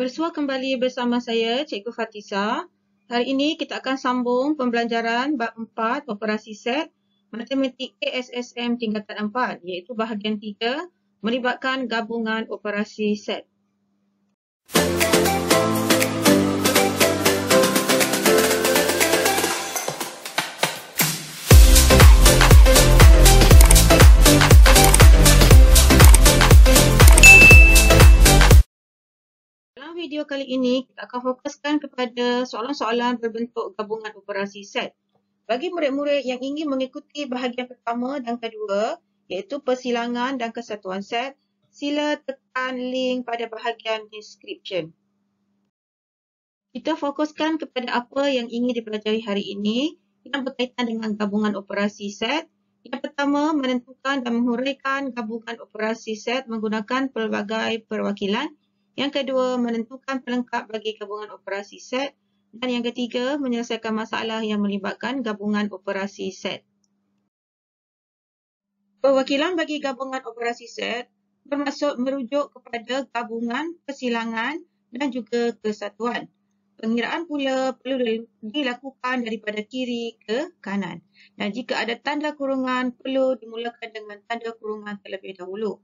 Bersuah kembali bersama saya, Cikgu Fatisa. Hari ini kita akan sambung pembelajaran bab 4 operasi set matematik ASSM tingkatan 4 iaitu bahagian 3 melibatkan gabungan operasi set. video kali ini, kita akan fokuskan kepada soalan-soalan berbentuk gabungan operasi set. Bagi murid-murid yang ingin mengikuti bahagian pertama dan kedua, iaitu persilangan dan kesatuan set, sila tekan link pada bahagian description. Kita fokuskan kepada apa yang ingin dipelajari hari ini yang berkaitan dengan gabungan operasi set. Yang pertama, menentukan dan menghuraikan gabungan operasi set menggunakan pelbagai perwakilan yang kedua, menentukan pelengkap bagi gabungan operasi set. Dan yang ketiga, menyelesaikan masalah yang melibatkan gabungan operasi set. Perwakilan bagi gabungan operasi set bermaksud merujuk kepada gabungan, kesilangan dan juga kesatuan. Pengiraan pula perlu dilakukan daripada kiri ke kanan. Dan jika ada tanda kurungan, perlu dimulakan dengan tanda kurungan terlebih dahulu.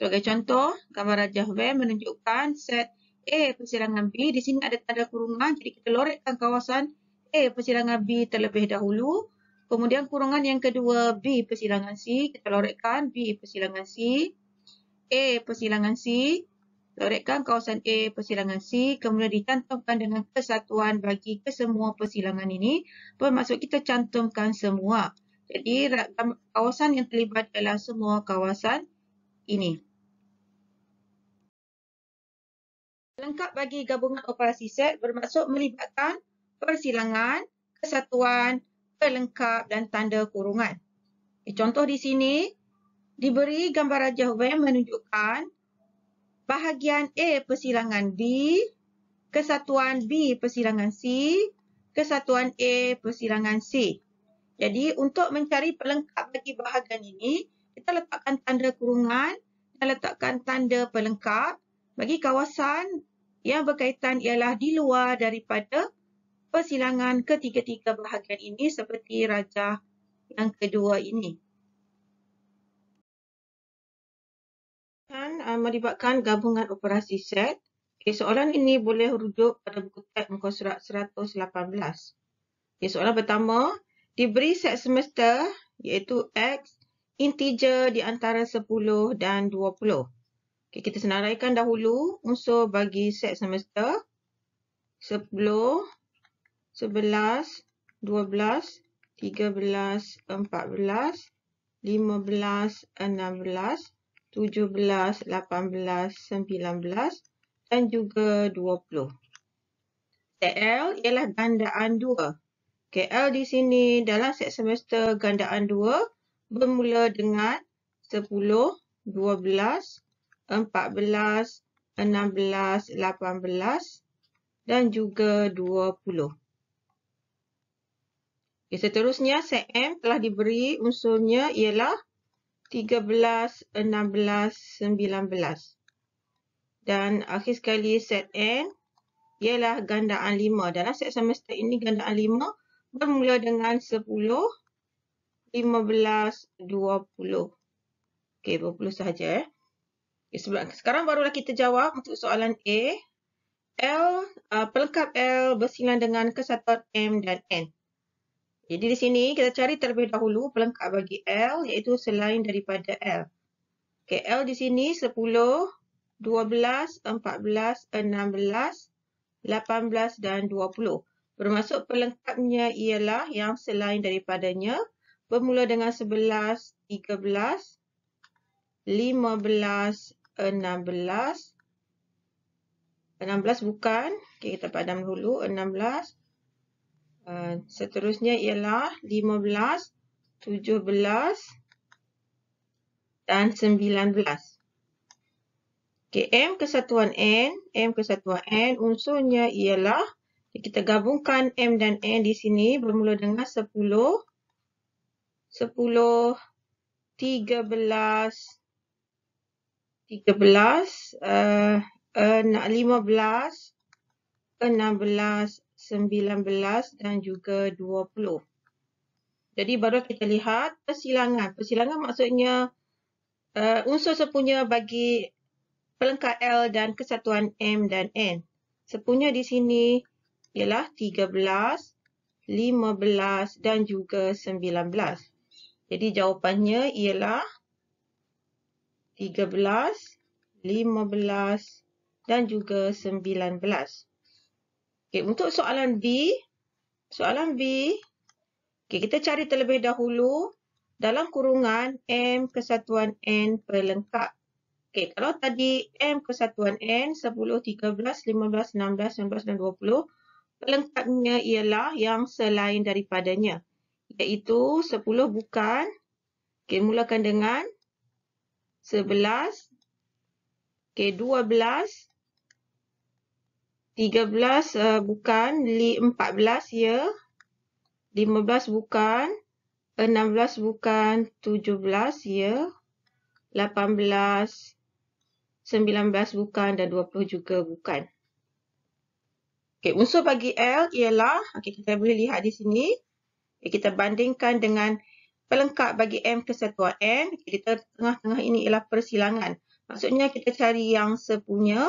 Sebagai contoh, gambar rajah van menunjukkan set A persilangan B. Di sini ada tanda kurungan, jadi kita lorekkan kawasan A persilangan B terlebih dahulu. Kemudian kurungan yang kedua, B persilangan C. Kita lorekkan B persilangan C. A persilangan C. Lorekkan kawasan A persilangan C. Kemudian dicantumkan dengan kesatuan bagi kesemua persilangan ini. Bermaksud kita cantumkan semua. Jadi kawasan yang terlibat adalah semua kawasan ini. lengkap bagi gabungan operasi set bermaksud melibatkan persilangan, kesatuan, pelengkap dan tanda kurungan. Okay, eh, contoh di sini, diberi gambar Raja Wang menunjukkan bahagian A persilangan B, kesatuan B persilangan C, kesatuan A persilangan C. Jadi untuk mencari pelengkap bagi bahagian ini, kita letakkan tanda kurungan dan letakkan tanda pelengkap bagi kawasan yang berkaitan ialah di luar daripada persilangan ketiga-tiga bahagian ini seperti raja yang kedua ini. Dan uh, melibatkan gabungan operasi set. Okay, soalan ini boleh rujuk pada buku teks muka surat 118. Okay, soalan pertama, diberi set semester iaitu X integer di antara 10 dan 20. Okay, kita senaraikan dahulu unsur bagi set semesta. 10, 11, 12, 13, 14, 15, 16, 17, 18, 19 dan juga 20. TL ialah gandaan 2. KL di sini dalam set semester gandaan 2 bermula dengan 10, 12, 13, 14, 16, 18 dan juga 20. Okay, ya, seterusnya set M telah diberi unsurnya ialah 13, 16, 19. Dan akhir sekali set N ialah gandaan 5. Dalam set semester ini gandaan 5 bermula dengan 10, 15, 20. Okey, 20 sahaja eh. Okay, sekarang barulah kita jawab untuk soalan A. L, uh, pelengkap L bersilang dengan kesatuan M dan N. Jadi di sini kita cari terlebih dahulu pelengkap bagi L iaitu selain daripada L. Okay, L di sini 10, 12, 14, 16, 18 dan 20. Bermaksud pelengkapnya ialah yang selain daripadanya bermula dengan 11, 13, 15, 16. 16 bukan. Okey, kita padam dulu. 16. Uh, eh, seterusnya ialah 15, 17 dan 19. Okey, M kesatuan N. M kesatuan N unsurnya ialah kita gabungkan M dan N di sini bermula dengan 10. 10, 13, 13 tiga belas, enam eh, eh, lima belas, enam belas, sembilan belas dan juga dua puluh. Jadi baru kita lihat persilangan. Persilangan maksudnya uh, unsur sepunya bagi pelengkap L dan kesatuan M dan N. Sepunya di sini ialah 13, 15 dan juga 19. Jadi jawapannya ialah 13, 15 dan juga 19. Okey, untuk soalan B, soalan B, okey kita cari terlebih dahulu dalam kurungan M kesatuan N pelengkap. Okey, kalau tadi M kesatuan N 10, 13, 15, 16, 19 dan 20, pelengkapnya ialah yang selain daripadanya. Iaitu 10 bukan, okey mulakan dengan 11, okay, belas, tiga belas eh, bukan, empat belas ya, lima belas bukan, enam belas bukan, tujuh belas ya, lapan belas, sembilan belas bukan dan dua puluh juga bukan. Okay, unsur bagi L ialah, okay, kita boleh lihat di sini, okay, kita bandingkan dengan pelengkap bagi M kesatuan N. Jadi tengah-tengah ini ialah persilangan. Maksudnya kita cari yang sepunya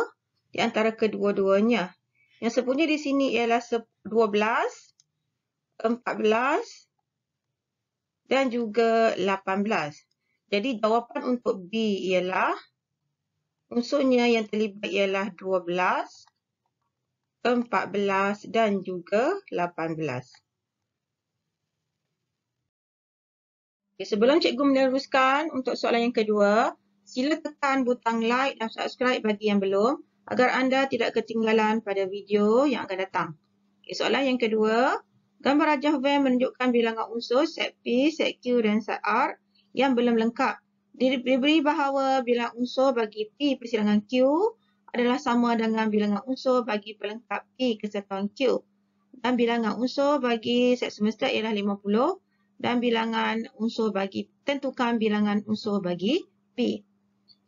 di antara kedua-duanya. Yang sepunya di sini ialah 12, 14 dan juga 18. Jadi jawapan untuk B ialah unsurnya yang terlibat ialah 12, 14 dan juga 18. Okay, sebelum cikgu meneruskan untuk soalan yang kedua, sila tekan butang like dan subscribe bagi yang belum agar anda tidak ketinggalan pada video yang akan datang. Okay, soalan yang kedua, gambar rajah van menunjukkan bilangan unsur set P, set Q dan set R yang belum lengkap. Diberi bahawa bilangan unsur bagi P persilangan Q adalah sama dengan bilangan unsur bagi pelengkap P kesatuan Q. Dan bilangan unsur bagi set semesta ialah 50 dan bilangan unsur bagi tentukan bilangan unsur bagi P.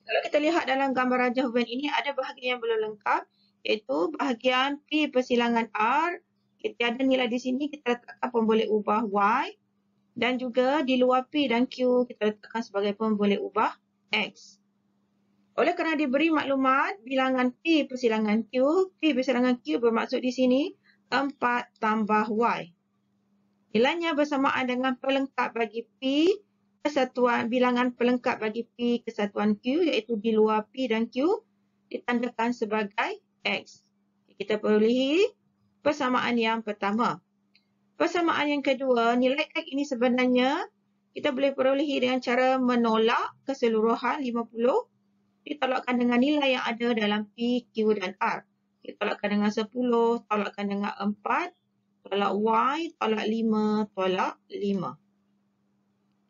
Kalau kita lihat dalam gambaran jawapan ini ada bahagian yang belum lengkap iaitu bahagian P persilangan R. Kita ada nilai di sini kita letakkan pun ubah Y dan juga di luar P dan Q kita letakkan sebagai pun ubah X. Oleh kerana diberi maklumat bilangan P persilangan Q, P persilangan Q bermaksud di sini 4 tambah Y. Nilainya bersamaan dengan pelengkap bagi P kesatuan bilangan pelengkap bagi P kesatuan Q iaitu di luar P dan Q ditandakan sebagai X. Kita boleh persamaan yang pertama. Persamaan yang kedua, nilai X ini sebenarnya kita boleh perolehi dengan cara menolak keseluruhan 50 ditolakkan dengan nilai yang ada dalam P, Q dan R. Kita tolakkan dengan 10, tolakkan dengan 4, Tolak Y, tolak 5, tolak 5.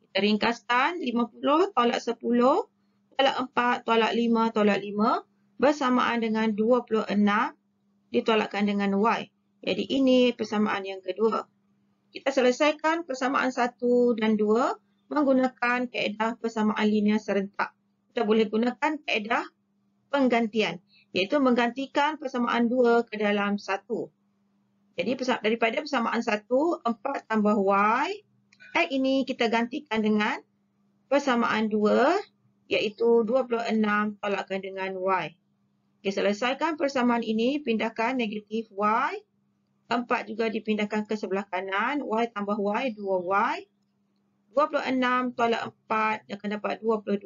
Kita ringkaskan 50, tolak 10, tolak 4, tolak 5, tolak 5. Bersamaan dengan 26 ditolakkan dengan Y. Jadi ini persamaan yang kedua. Kita selesaikan persamaan 1 dan 2 menggunakan kaedah persamaan linear serentak. Kita boleh gunakan kaedah penggantian iaitu menggantikan persamaan 2 ke dalam 1. Jadi daripada persamaan 1, 4 tambah y, x eh, ini kita gantikan dengan persamaan 2 iaitu 26 tolakkan dengan y. Okay, selesaikan persamaan ini, pindahkan negatif y, 4 juga dipindahkan ke sebelah kanan, y tambah y, 2y. 26 tolak 4, akan dapat 22.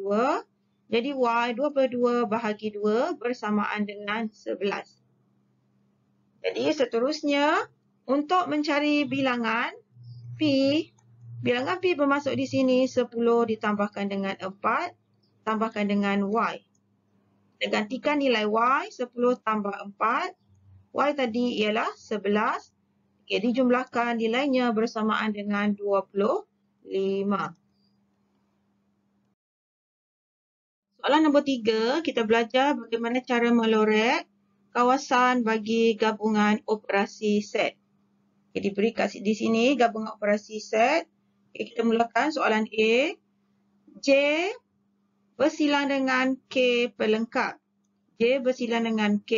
Jadi y 22 bahagi 2 bersamaan dengan 11. Jadi seterusnya untuk mencari bilangan P, bilangan P bermaksud di sini 10 ditambahkan dengan 4 tambahkan dengan Y. Gantikan nilai Y, 10 tambah 4. Y tadi ialah 11. Jadi jumlahkan nilainya bersamaan dengan 25. Soalan nombor tiga kita belajar bagaimana cara melorek kawasan bagi gabungan operasi set. Okay, diberi kasih di sini gabungan operasi set. Okay, kita mulakan soalan A. J bersilang dengan K pelengkap. J bersilang dengan K,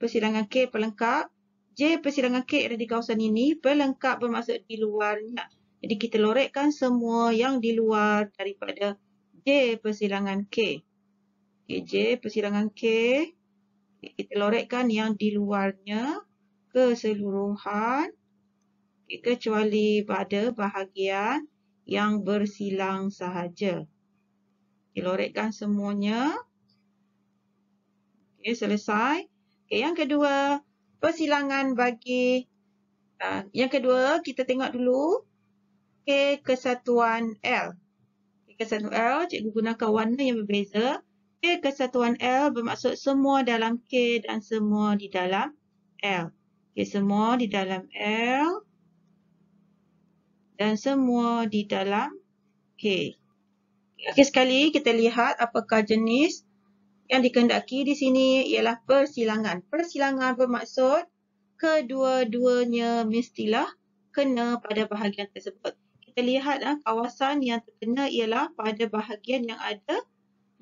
bersilang dengan K pelengkap. J bersilang dengan K ada di kawasan ini, pelengkap bermaksud di luarnya. Jadi kita lorekkan semua yang di luar daripada J persilangan K. Okay, J persilangan K. Okay, kita lorekkan yang di luarnya keseluruhan kecuali pada bahagian yang bersilang sahaja. Kita loretkan semuanya. Okay, selesai. Okay, yang kedua, persilangan bagi. Uh, yang kedua, kita tengok dulu okay, kesatuan L. Kesatuan L, cikgu gunakan warna yang berbeza. K kesatuan L bermaksud semua dalam K dan semua di dalam L. Okay, semua di dalam L dan semua di dalam K. Okay, sekali kita lihat apakah jenis yang dikendaki di sini ialah persilangan. Persilangan bermaksud kedua-duanya mestilah kena pada bahagian tersebut. Kita lihat ah, kawasan yang terkena ialah pada bahagian yang ada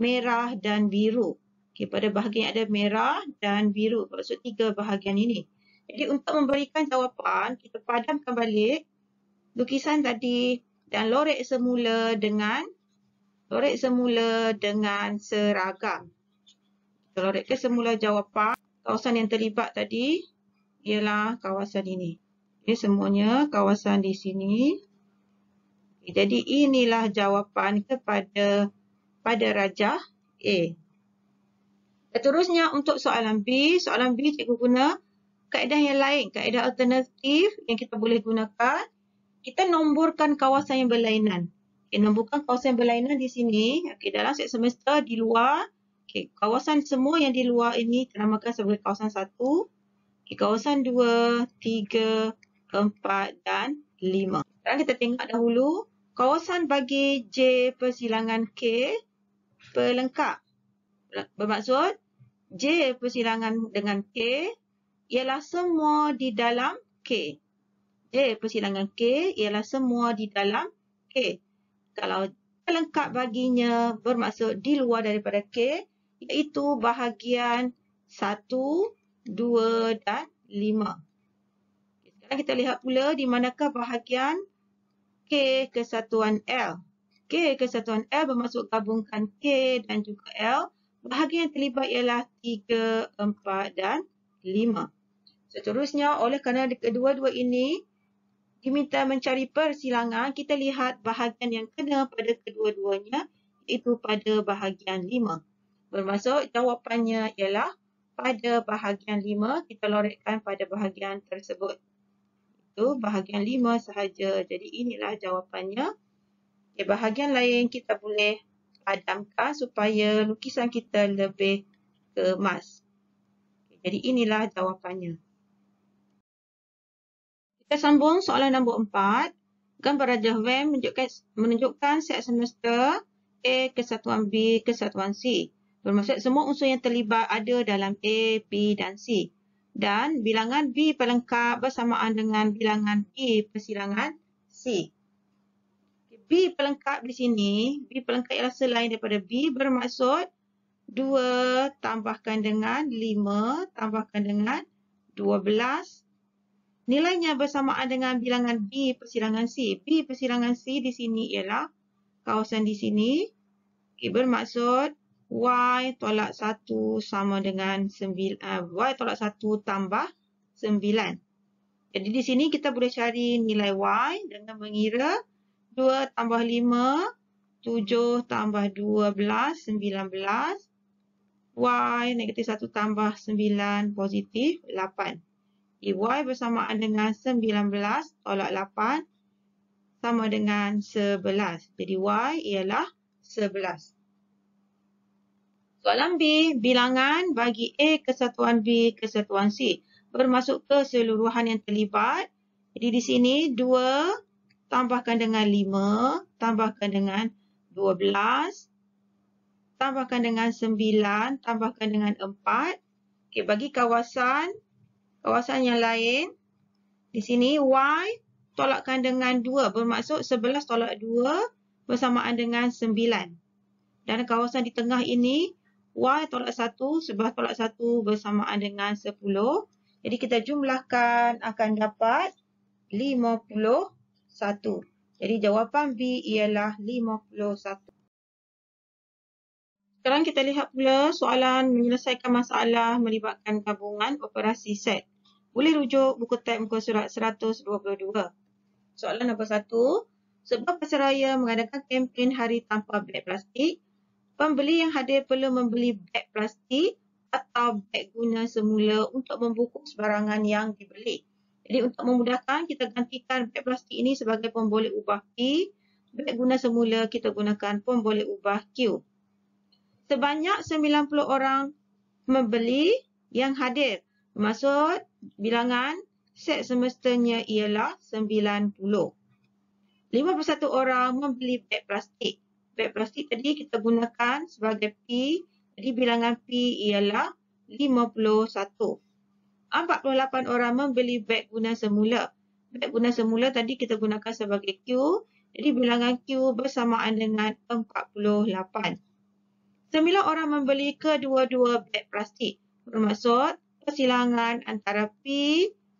merah dan biru. Okay, pada bahagian yang ada merah dan biru. Maksud tiga bahagian ini. Jadi untuk memberikan jawapan, kita padamkan balik lukisan tadi dan lorek semula dengan lorek semula dengan seragam. Kita lorekkan semula jawapan. Kawasan yang terlibat tadi ialah kawasan ini. Ini semuanya kawasan di sini. Jadi inilah jawapan kepada pada rajah A. Seterusnya untuk soalan B, soalan B cikgu guna kaedah yang lain, kaedah alternatif yang kita boleh gunakan. Kita nomborkan kawasan yang berlainan. Okay, nomborkan kawasan yang berlainan di sini, okay, dalam set semester di luar, okay, kawasan semua yang di luar ini dinamakan sebagai kawasan 1, okay, kawasan 2, 3, 4 dan 5. Sekarang kita tengok dahulu, kawasan bagi J persilangan K, pelengkap. Bermaksud J persilangan dengan K ialah semua di dalam K. J persilangan K ialah semua di dalam K. Kalau pelengkap baginya bermaksud di luar daripada K iaitu bahagian 1, 2 dan 5. Sekarang kita lihat pula di manakah bahagian K kesatuan L. K kesatuan L bermaksud gabungkan K dan juga L. Bahagian yang terlibat ialah 3, 4 dan 5. Seterusnya, oleh kerana kedua-dua ini diminta mencari persilangan, kita lihat bahagian yang kena pada kedua-duanya itu pada bahagian 5. Bermaksud jawapannya ialah pada bahagian 5, kita lorekkan pada bahagian tersebut. Itu bahagian 5 sahaja. Jadi inilah jawapannya. Okay, bahagian lain kita boleh padamkan supaya lukisan kita lebih kemas. jadi inilah jawapannya. Kita sambung soalan nombor 4. Gambar Raja Wen menunjukkan, menunjukkan set semester A satuan B ke satuan C. Bermaksud semua unsur yang terlibat ada dalam A, B dan C. Dan bilangan B pelengkap bersamaan dengan bilangan B persilangan C. B pelengkap di sini, B pelengkap ialah selain daripada B bermaksud 2 tambahkan dengan 5 tambahkan dengan 12. Nilainya bersamaan dengan bilangan B persilangan C. B persilangan C di sini ialah kawasan di sini. Okay, bermaksud Y tolak 1 sama dengan 9, uh, eh, Y tolak 1 tambah 9. Jadi di sini kita boleh cari nilai Y dengan mengira 2 tambah 5, 7 tambah 12, 19. Y negatif 1 tambah 9, positif 8. y bersamaan dengan 19 tolak 8 sama dengan 11. Jadi Y ialah 11. Soalan B, bilangan bagi A kesatuan B kesatuan C. bermasuk keseluruhan yang terlibat. Jadi di sini 2 tambah tambahkan dengan 5, tambahkan dengan 12, tambahkan dengan 9, tambahkan dengan 4. Okey, bagi kawasan, kawasan yang lain, di sini Y tolakkan dengan 2, bermaksud 11 tolak 2 bersamaan dengan 9. Dan kawasan di tengah ini, Y tolak 1, 11 tolak 1 bersamaan dengan 10. Jadi kita jumlahkan akan dapat 50 satu. Jadi jawapan B ialah 51. Sekarang kita lihat pula soalan menyelesaikan masalah melibatkan tabungan operasi set. Boleh rujuk buku teks muka surat 122. Soalan nombor satu. Sebab pasaraya mengadakan kempen hari tanpa beg plastik, pembeli yang hadir perlu membeli beg plastik atau beg guna semula untuk membungkus barangan yang dibeli. Jadi untuk memudahkan, kita gantikan beg plastik ini sebagai pemboleh ubah P. Beg guna semula, kita gunakan pemboleh ubah Q. Sebanyak 90 orang membeli yang hadir. Maksud bilangan set semesternya ialah 90. 51 orang membeli beg plastik. Beg plastik tadi kita gunakan sebagai P. Jadi bilangan P ialah 51. 48 orang membeli beg guna semula. Beg guna semula tadi kita gunakan sebagai Q. Jadi bilangan Q bersamaan dengan 48. 9 orang membeli kedua-dua beg plastik. Bermaksud persilangan antara P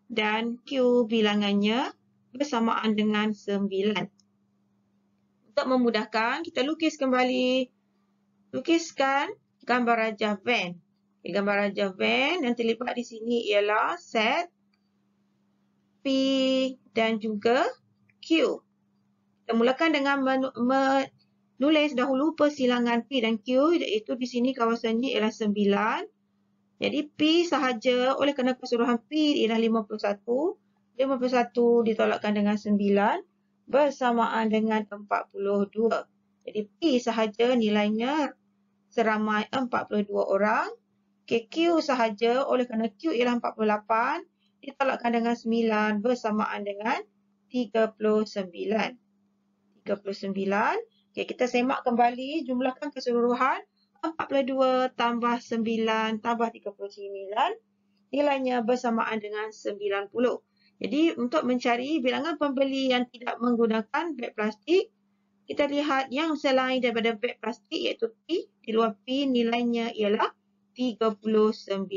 dan Q bilangannya bersamaan dengan 9. Untuk memudahkan, kita lukis kembali. Lukiskan gambar rajah van gambar raja van yang terlibat di sini ialah set P dan juga Q. Kita mulakan dengan menulis dahulu persilangan P dan Q iaitu di sini kawasannya ialah 9. Jadi P sahaja oleh kerana keseluruhan P ialah 51. 51 ditolakkan dengan 9 bersamaan dengan 42. Jadi P sahaja nilainya seramai 42 orang. Okey, Q sahaja oleh kerana Q ialah 48, ditolakkan dengan 9 bersamaan dengan 39. 39. Okey, kita semak kembali, jumlahkan keseluruhan 42 tambah 9 tambah 39. Nilainya bersamaan dengan 90. Jadi, untuk mencari bilangan pembeli yang tidak menggunakan beg plastik, kita lihat yang selain daripada beg plastik iaitu P, di luar P nilainya ialah 39.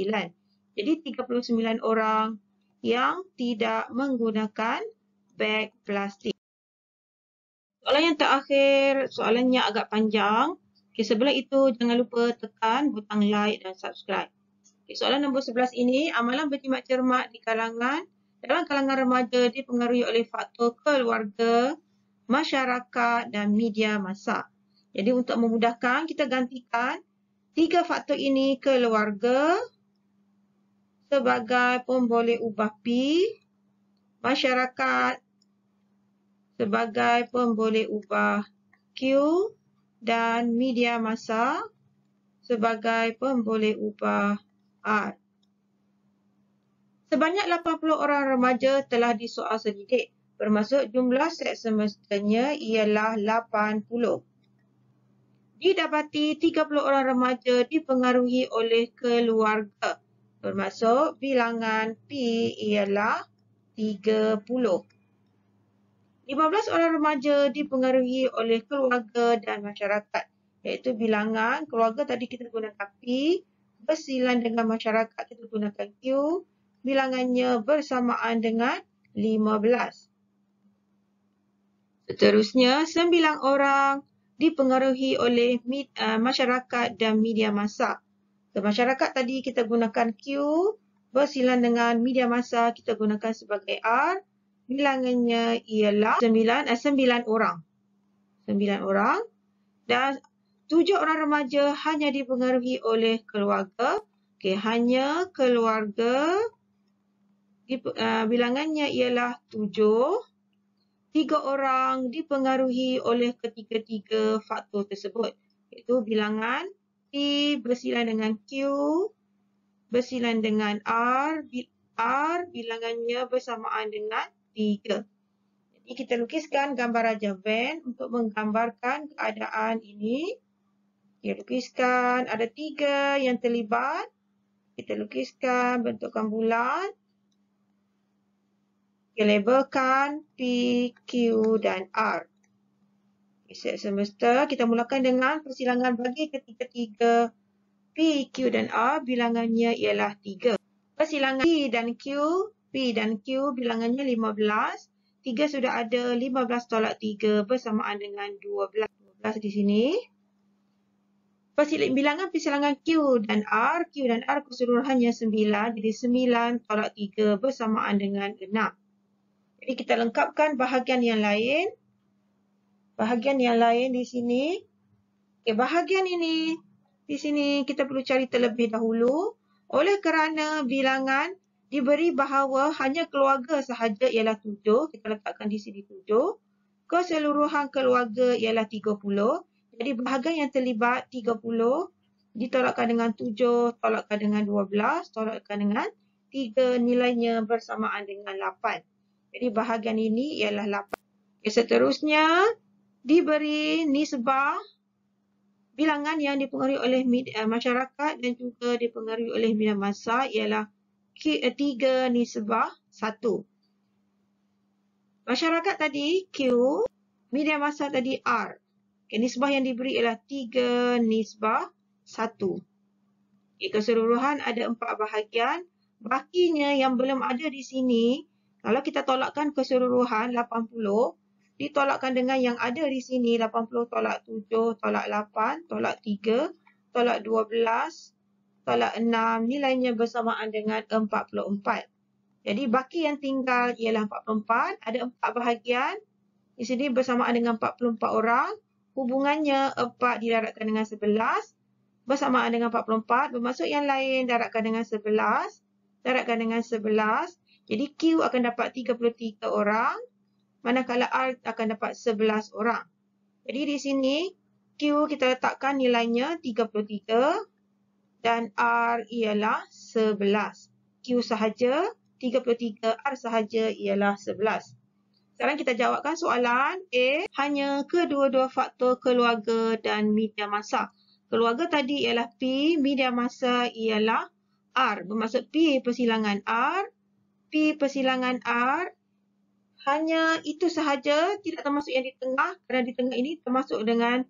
Jadi 39 orang yang tidak menggunakan beg plastik. Soalan yang terakhir, soalannya agak panjang. Okay, sebelum itu, jangan lupa tekan butang like dan subscribe. Okay, soalan nombor 11 ini, amalan berjimat cermat di kalangan dalam kalangan remaja dipengaruhi oleh faktor keluarga, masyarakat dan media masa. Jadi untuk memudahkan, kita gantikan tiga faktor ini keluarga sebagai pun ubah P. Masyarakat sebagai pun ubah Q. Dan media masa sebagai pun ubah R. Sebanyak 80 orang remaja telah disoal sedikit, Bermaksud jumlah set semestanya ialah 80 didapati 30 orang remaja dipengaruhi oleh keluarga. Bermaksud bilangan P ialah 30. 15 orang remaja dipengaruhi oleh keluarga dan masyarakat. Iaitu bilangan keluarga tadi kita gunakan P. Bersilan dengan masyarakat kita gunakan Q. Bilangannya bersamaan dengan 15. Seterusnya, 9 orang dipengaruhi oleh uh, masyarakat dan media massa. So, masyarakat tadi kita gunakan Q bersilan dengan media massa kita gunakan sebagai R. Bilangannya ialah 9, eh, 9 orang. 9 orang dan 7 orang remaja hanya dipengaruhi oleh keluarga. Okey, hanya keluarga. Uh, bilangannya ialah 7 tiga orang dipengaruhi oleh ketiga-tiga faktor tersebut. Iaitu bilangan T bersilang dengan Q, bersilang dengan R, R bilangannya bersamaan dengan tiga. Jadi kita lukiskan gambar Raja Van untuk menggambarkan keadaan ini. Kita lukiskan ada tiga yang terlibat. Kita lukiskan bentukan bulat. Kita labelkan P, Q dan R. Set semester, kita mulakan dengan persilangan bagi ketiga-tiga P, Q dan R, bilangannya ialah 3. Persilangan P dan Q, P dan Q bilangannya 15. 3 sudah ada 15 tolak 3 bersamaan dengan 12. 12 di sini. Persilangan bilangan persilangan Q dan R, Q dan R keseluruhannya 9, jadi 9 tolak 3 bersamaan dengan 6. Jadi kita lengkapkan bahagian yang lain. Bahagian yang lain di sini. Okay, bahagian ini di sini kita perlu cari terlebih dahulu. Oleh kerana bilangan diberi bahawa hanya keluarga sahaja ialah tujuh, Kita letakkan di sini tujuh. Keseluruhan keluarga ialah tiga puluh. Jadi bahagian yang terlibat tiga puluh Ditolakkan dengan tujuh, Tolakkan dengan dua belas, Tolakkan dengan tiga Nilainya bersamaan dengan lapan. Jadi bahagian ini ialah 8. Okay, seterusnya, diberi nisbah bilangan yang dipengaruhi oleh eh, masyarakat dan juga dipengaruhi oleh minat masa ialah 3 eh, nisbah 1. Masyarakat tadi Q, media masa tadi R. Okay, nisbah yang diberi ialah 3 nisbah 1. Okay, keseluruhan ada 4 bahagian. Bakinya yang belum ada di sini, kalau kita tolakkan keseluruhan 80, ditolakkan dengan yang ada di sini 80 tolak 7, tolak 8, tolak 3, tolak 12, tolak 6, nilainya bersamaan dengan 44. Jadi baki yang tinggal ialah 44, ada 4 bahagian, di sini bersamaan dengan 44 orang, hubungannya 4 didaratkan dengan 11, bersamaan dengan 44, bermaksud yang lain daratkan dengan 11, daratkan dengan 11, jadi Q akan dapat 33 orang, manakala R akan dapat 11 orang. Jadi di sini Q kita letakkan nilainya 33 dan R ialah 11. Q sahaja 33, R sahaja ialah 11. Sekarang kita jawabkan soalan A, hanya kedua-dua faktor keluarga dan media masa. Keluarga tadi ialah P, media masa ialah R. Bermaksud P persilangan R V persilangan R. Hanya itu sahaja, tidak termasuk yang di tengah kerana di tengah ini termasuk dengan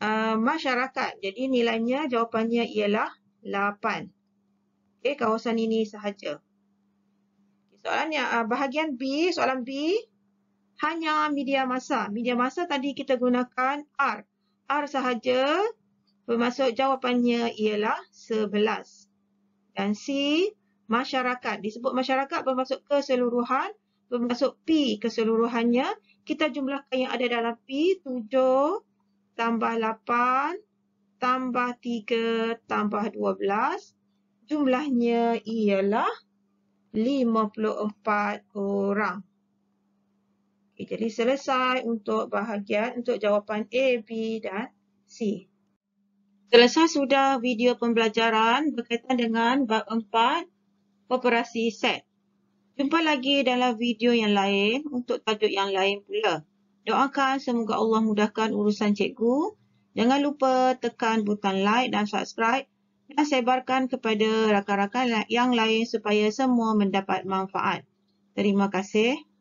uh, masyarakat. Jadi nilainya, jawapannya ialah 8. Okey, kawasan ini sahaja. Soalan yang uh, bahagian B, soalan B, hanya media masa. Media masa tadi kita gunakan R. R sahaja, bermaksud jawapannya ialah 11. Dan C, masyarakat. Disebut masyarakat bermaksud keseluruhan, bermaksud P keseluruhannya. Kita jumlahkan yang ada dalam P, 7 tambah 8 tambah 3 tambah 12. Jumlahnya ialah 54 orang. Okay, jadi selesai untuk bahagian untuk jawapan A, B dan C. Selesai sudah video pembelajaran berkaitan dengan bab 4 operasi set. Jumpa lagi dalam video yang lain untuk tajuk yang lain pula. Doakan semoga Allah mudahkan urusan cikgu. Jangan lupa tekan butang like dan subscribe dan sebarkan kepada rakan-rakan yang lain supaya semua mendapat manfaat. Terima kasih.